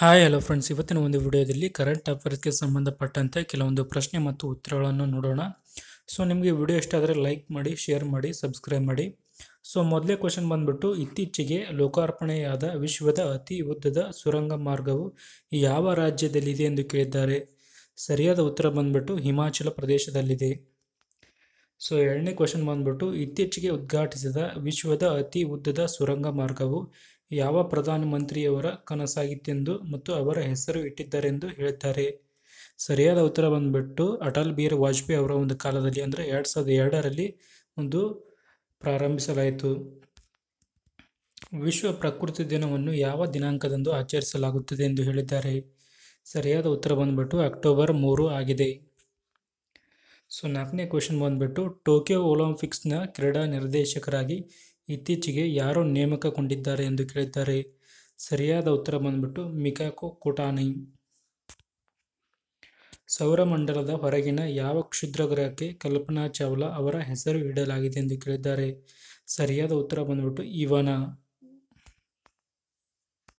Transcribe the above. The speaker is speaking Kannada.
ಹಾಯ್ ಹಲೋ ಫ್ರೆಂಡ್ಸ್ ಇವತ್ತಿನ ಒಂದು ವಿಡಿಯೋದಲ್ಲಿ ಕರೆಂಟ್ ಅಫೇರ್ಸ್ಗೆ ಸಂಬಂಧಪಟ್ಟಂತೆ ಕೆಲವೊಂದು ಪ್ರಶ್ನೆ ಮತ್ತು ಉತ್ತರಗಳನ್ನು ನೋಡೋಣ ಸೊ ನಿಮಗೆ ವಿಡಿಯೋ ಇಷ್ಟ ಆದರೆ ಲೈಕ್ ಮಾಡಿ ಶೇರ್ ಮಾಡಿ ಸಬ್ಸ್ಕ್ರೈಬ್ ಮಾಡಿ ಸೊ ಮೊದಲೇ ಕ್ವಶನ್ ಬಂದ್ಬಿಟ್ಟು ಇತ್ತೀಚೆಗೆ ಲೋಕಾರ್ಪಣೆಯಾದ ವಿಶ್ವದ ಅತಿ ಉದ್ದದ ಸುರಂಗ ಮಾರ್ಗವು ಯಾವ ರಾಜ್ಯದಲ್ಲಿದೆ ಎಂದು ಕೇಳಿದ್ದಾರೆ ಸರಿಯಾದ ಉತ್ತರ ಬಂದ್ಬಿಟ್ಟು ಹಿಮಾಚಲ ಪ್ರದೇಶದಲ್ಲಿದೆ ಸೊ ಎರಡನೇ ಕ್ವಶನ್ ಬಂದ್ಬಿಟ್ಟು ಇತ್ತೀಚೆಗೆ ಉದ್ಘಾಟಿಸಿದ ವಿಶ್ವದ ಅತಿ ಉದ್ದದ ಸುರಂಗ ಮಾರ್ಗವು ಯಾವ ಪ್ರಧಾನ ಮಂತ್ರಿಯವರ ಕನಸಾಗಿತ್ತೆಂದು ಮತ್ತು ಅವರ ಹೆಸರು ಇಟ್ಟಿದ್ದಾರೆಂದು ಹೇಳುತ್ತಾರೆ ಸರಿಯಾದ ಉತ್ತರ ಬಂದ್ಬಿಟ್ಟು ಅಟಲ್ ಬಿಹಾರಿ ವಾಜಪೇಯಿ ಅವರ ಒಂದು ಕಾಲದಲ್ಲಿ ಅಂದರೆ ಎರಡು ಸಾವಿರದ ಎರಡರಲ್ಲಿ ಒಂದು ಪ್ರಾರಂಭಿಸಲಾಯಿತು ವಿಶ್ವ ಪ್ರಕೃತಿ ದಿನವನ್ನು ಯಾವ ದಿನಾಂಕದಂದು ಆಚರಿಸಲಾಗುತ್ತದೆ ಎಂದು ಹೇಳಿದ್ದಾರೆ ಸರಿಯಾದ ಉತ್ತರ ಬಂದ್ಬಿಟ್ಟು ಅಕ್ಟೋಬರ್ ಮೂರು ಆಗಿದೆ ಸೊ ನಾಲ್ಕನೇ ಕ್ವೆಶನ್ ಬಂದ್ಬಿಟ್ಟು ಟೋಕಿಯೋ ಒಲಿಂಪಿಕ್ಸ್ನ ಕ್ರೀಡಾ ನಿರ್ದೇಶಕರಾಗಿ ಇತ್ತೀಚೆಗೆ ಯಾರು ನೇಮಕಗೊಂಡಿದ್ದಾರೆ ಎಂದು ಕೇಳಿದ್ದಾರೆ ಸರಿಯಾದ ಉತ್ತರ ಬಂದ್ಬಿಟ್ಟು ಮಿಕಾಕೊ ಕುಟಾನಿ ಸೌರಮಂಡಲದ ಹೊರಗಿನ ಯಾವ ಕ್ಷುದ್ರ ಗ್ರಹಕ್ಕೆ ಕಲ್ಪನಾ ಚಾವ್ಲಾ ಅವರ ಹೆಸರು ಇಡಲಾಗಿದೆ ಎಂದು ಕೇಳಿದ್ದಾರೆ ಸರಿಯಾದ ಉತ್ತರ ಬಂದ್ಬಿಟ್ಟು ಇವನ